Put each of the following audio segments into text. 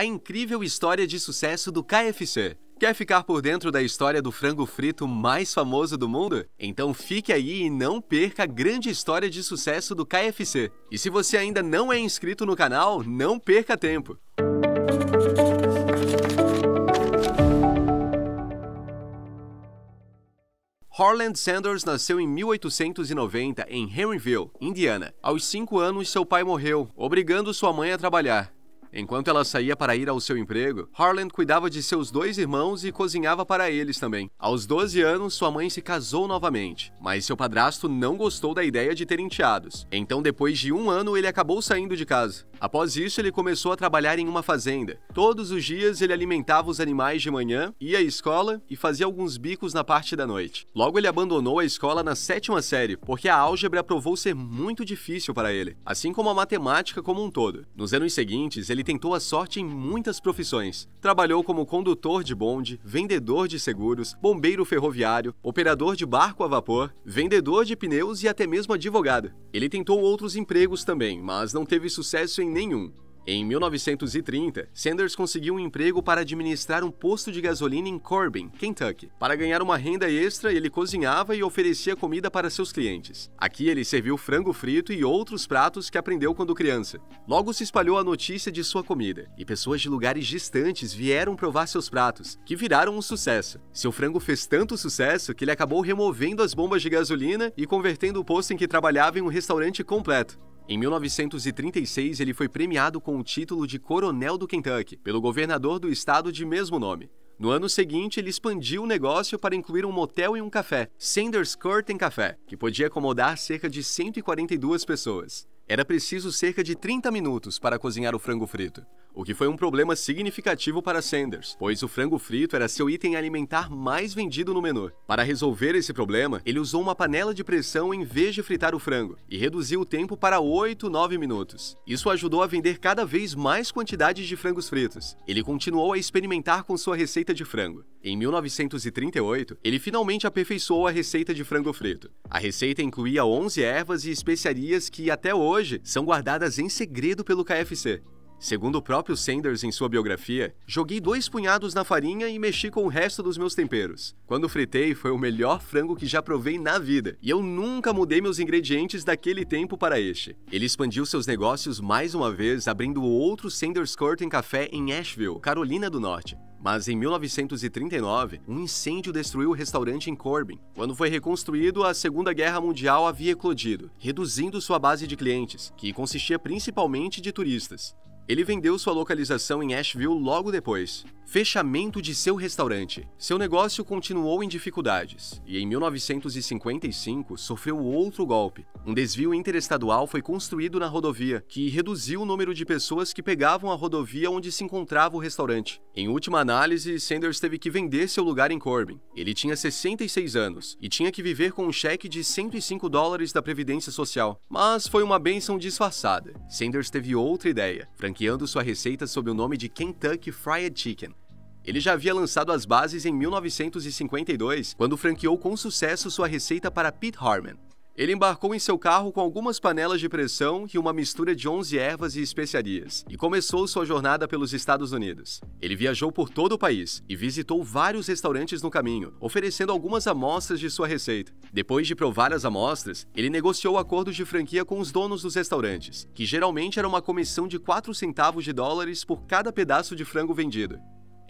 a incrível história de sucesso do KFC. Quer ficar por dentro da história do frango frito mais famoso do mundo? Então fique aí e não perca a grande história de sucesso do KFC. E se você ainda não é inscrito no canal, não perca tempo. Harland Sanders nasceu em 1890 em Henryville, Indiana. Aos 5 anos, seu pai morreu, obrigando sua mãe a trabalhar. Enquanto ela saía para ir ao seu emprego, Harlan cuidava de seus dois irmãos e cozinhava para eles também. Aos 12 anos, sua mãe se casou novamente, mas seu padrasto não gostou da ideia de terem enteados. Então, depois de um ano, ele acabou saindo de casa. Após isso, ele começou a trabalhar em uma fazenda. Todos os dias, ele alimentava os animais de manhã, ia à escola e fazia alguns bicos na parte da noite. Logo, ele abandonou a escola na sétima série, porque a álgebra provou ser muito difícil para ele, assim como a matemática como um todo. Nos anos seguintes, ele ele tentou a sorte em muitas profissões. Trabalhou como condutor de bonde, vendedor de seguros, bombeiro ferroviário, operador de barco a vapor, vendedor de pneus e até mesmo advogado. Ele tentou outros empregos também, mas não teve sucesso em nenhum. Em 1930, Sanders conseguiu um emprego para administrar um posto de gasolina em Corbin, Kentucky. Para ganhar uma renda extra, ele cozinhava e oferecia comida para seus clientes. Aqui ele serviu frango frito e outros pratos que aprendeu quando criança. Logo se espalhou a notícia de sua comida, e pessoas de lugares distantes vieram provar seus pratos, que viraram um sucesso. Seu frango fez tanto sucesso que ele acabou removendo as bombas de gasolina e convertendo o posto em que trabalhava em um restaurante completo. Em 1936, ele foi premiado com o título de Coronel do Kentucky pelo governador do estado de mesmo nome. No ano seguinte, ele expandiu o negócio para incluir um motel e um café, Sanders Curtain Café, que podia acomodar cerca de 142 pessoas. Era preciso cerca de 30 minutos para cozinhar o frango frito, o que foi um problema significativo para Sanders, pois o frango frito era seu item alimentar mais vendido no menu. Para resolver esse problema, ele usou uma panela de pressão em vez de fritar o frango e reduziu o tempo para 8, 9 minutos. Isso ajudou a vender cada vez mais quantidades de frangos fritos. Ele continuou a experimentar com sua receita de frango. Em 1938, ele finalmente aperfeiçoou a receita de frango frito. A receita incluía 11 ervas e especiarias que até hoje hoje são guardadas em segredo pelo KFC. Segundo o próprio Sanders em sua biografia, joguei dois punhados na farinha e mexi com o resto dos meus temperos. Quando fritei, foi o melhor frango que já provei na vida, e eu nunca mudei meus ingredientes daquele tempo para este. Ele expandiu seus negócios mais uma vez, abrindo outro Sanders Curtain Café em Asheville, Carolina do Norte. Mas em 1939, um incêndio destruiu o restaurante em Corbin. Quando foi reconstruído, a Segunda Guerra Mundial havia eclodido, reduzindo sua base de clientes, que consistia principalmente de turistas. Ele vendeu sua localização em Asheville logo depois. Fechamento de seu restaurante. Seu negócio continuou em dificuldades e, em 1955, sofreu outro golpe. Um desvio interestadual foi construído na rodovia, que reduziu o número de pessoas que pegavam a rodovia onde se encontrava o restaurante. Em última análise, Sanders teve que vender seu lugar em Corbin. Ele tinha 66 anos e tinha que viver com um cheque de 105 dólares da Previdência Social. Mas foi uma benção disfarçada. Sanders teve outra ideia. Franquia franqueando sua receita sob o nome de Kentucky Fried Chicken. Ele já havia lançado as bases em 1952, quando franqueou com sucesso sua receita para Pete Harmon. Ele embarcou em seu carro com algumas panelas de pressão e uma mistura de 11 ervas e especiarias, e começou sua jornada pelos Estados Unidos. Ele viajou por todo o país e visitou vários restaurantes no caminho, oferecendo algumas amostras de sua receita. Depois de provar as amostras, ele negociou acordos de franquia com os donos dos restaurantes, que geralmente era uma comissão de 4 centavos de dólares por cada pedaço de frango vendido.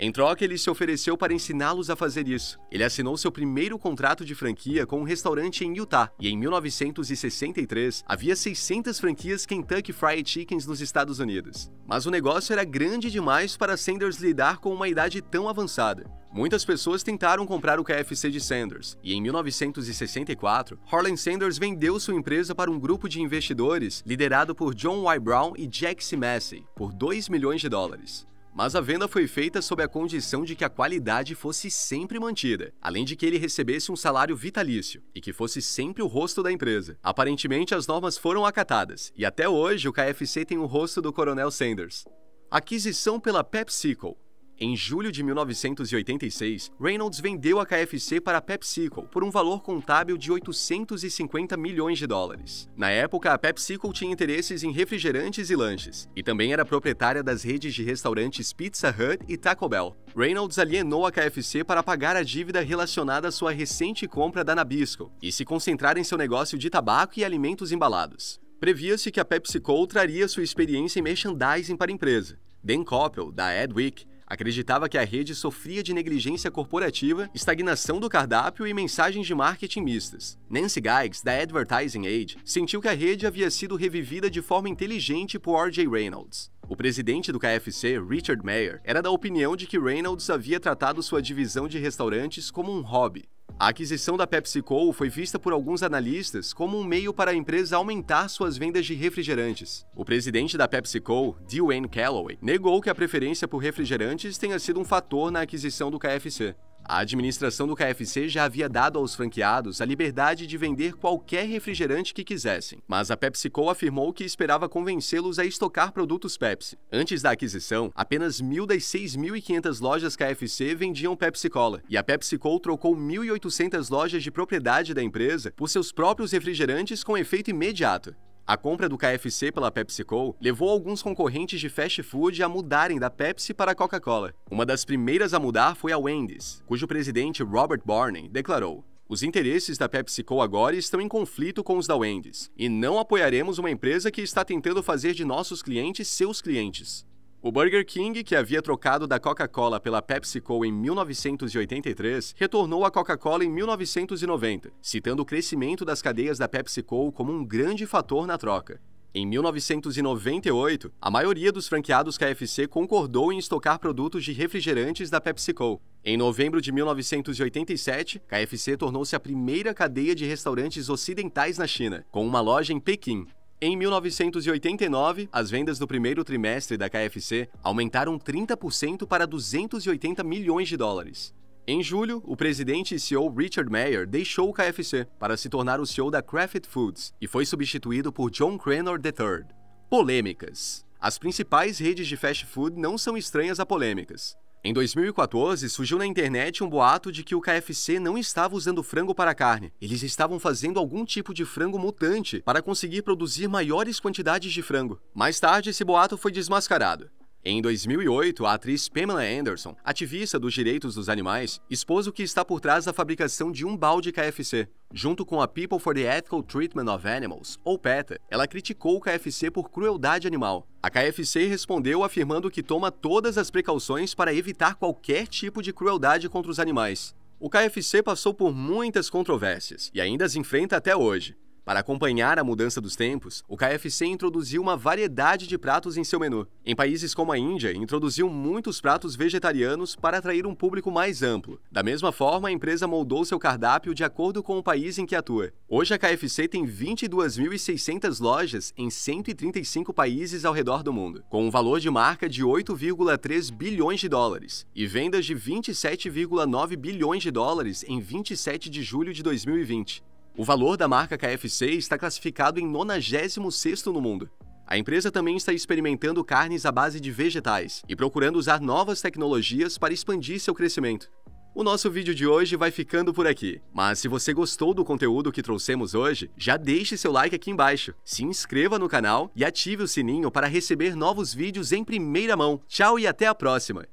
Em troca, ele se ofereceu para ensiná-los a fazer isso. Ele assinou seu primeiro contrato de franquia com um restaurante em Utah e, em 1963, havia 600 franquias Kentucky Fried Chickens nos Estados Unidos. Mas o negócio era grande demais para Sanders lidar com uma idade tão avançada. Muitas pessoas tentaram comprar o KFC de Sanders, e em 1964, Harlan Sanders vendeu sua empresa para um grupo de investidores liderado por John Y. Brown e Jack C. Massey por 2 milhões de dólares mas a venda foi feita sob a condição de que a qualidade fosse sempre mantida, além de que ele recebesse um salário vitalício e que fosse sempre o rosto da empresa. Aparentemente, as normas foram acatadas e até hoje o KFC tem o rosto do Coronel Sanders. Aquisição pela PepsiCo. Em julho de 1986, Reynolds vendeu a KFC para a PepsiCo por um valor contábil de 850 milhões de dólares. Na época, a PepsiCo tinha interesses em refrigerantes e lanches, e também era proprietária das redes de restaurantes Pizza Hut e Taco Bell. Reynolds alienou a KFC para pagar a dívida relacionada à sua recente compra da Nabisco e se concentrar em seu negócio de tabaco e alimentos embalados. Previa-se que a PepsiCo traria sua experiência em merchandising para a empresa. Dan Koppel, da Adweek, acreditava que a rede sofria de negligência corporativa, estagnação do cardápio e mensagens de marketing mistas. Nancy Geigs, da Advertising Age, sentiu que a rede havia sido revivida de forma inteligente por R.J. Reynolds. O presidente do KFC, Richard Mayer, era da opinião de que Reynolds havia tratado sua divisão de restaurantes como um hobby, a aquisição da PepsiCo foi vista por alguns analistas como um meio para a empresa aumentar suas vendas de refrigerantes. O presidente da PepsiCo, Dwayne Calloway, negou que a preferência por refrigerantes tenha sido um fator na aquisição do KFC. A administração do KFC já havia dado aos franqueados a liberdade de vender qualquer refrigerante que quisessem, mas a PepsiCo afirmou que esperava convencê-los a estocar produtos Pepsi. Antes da aquisição, apenas mil das 6.500 lojas KFC vendiam Pepsi Cola, e a PepsiCo trocou 1.800 lojas de propriedade da empresa por seus próprios refrigerantes com efeito imediato. A compra do KFC pela PepsiCo levou alguns concorrentes de fast food a mudarem da Pepsi para a Coca-Cola. Uma das primeiras a mudar foi a Wendy's, cujo presidente Robert Barney declarou: os interesses da PepsiCo agora estão em conflito com os da Wendy's, e não apoiaremos uma empresa que está tentando fazer de nossos clientes seus clientes. O Burger King, que havia trocado da Coca-Cola pela PepsiCo em 1983, retornou à Coca-Cola em 1990, citando o crescimento das cadeias da PepsiCo como um grande fator na troca. Em 1998, a maioria dos franqueados KFC concordou em estocar produtos de refrigerantes da PepsiCo. Em novembro de 1987, KFC tornou-se a primeira cadeia de restaurantes ocidentais na China, com uma loja em Pequim. Em 1989, as vendas do primeiro trimestre da KFC aumentaram 30% para 280 milhões de dólares. Em julho, o presidente e CEO Richard Mayer deixou o KFC para se tornar o CEO da Kraft Foods e foi substituído por John Cranor III. Polêmicas. As principais redes de fast food não são estranhas a polêmicas. Em 2014, surgiu na internet um boato de que o KFC não estava usando frango para carne. Eles estavam fazendo algum tipo de frango mutante para conseguir produzir maiores quantidades de frango. Mais tarde, esse boato foi desmascarado. Em 2008, a atriz Pamela Anderson, ativista dos direitos dos animais, expôs o que está por trás da fabricação de um balde KFC. Junto com a People for the Ethical Treatment of Animals, ou PETA, ela criticou o KFC por crueldade animal. A KFC respondeu afirmando que toma todas as precauções para evitar qualquer tipo de crueldade contra os animais. O KFC passou por muitas controvérsias e ainda as enfrenta até hoje. Para acompanhar a mudança dos tempos, o KFC introduziu uma variedade de pratos em seu menu. Em países como a Índia, introduziu muitos pratos vegetarianos para atrair um público mais amplo. Da mesma forma, a empresa moldou seu cardápio de acordo com o país em que atua. Hoje, a KFC tem 22.600 lojas em 135 países ao redor do mundo, com um valor de marca de 8,3 bilhões de dólares e vendas de 27,9 bilhões de dólares em 27 de julho de 2020. O valor da marca KFC está classificado em 96º no mundo. A empresa também está experimentando carnes à base de vegetais e procurando usar novas tecnologias para expandir seu crescimento. O nosso vídeo de hoje vai ficando por aqui, mas se você gostou do conteúdo que trouxemos hoje, já deixe seu like aqui embaixo, se inscreva no canal e ative o sininho para receber novos vídeos em primeira mão. Tchau e até a próxima!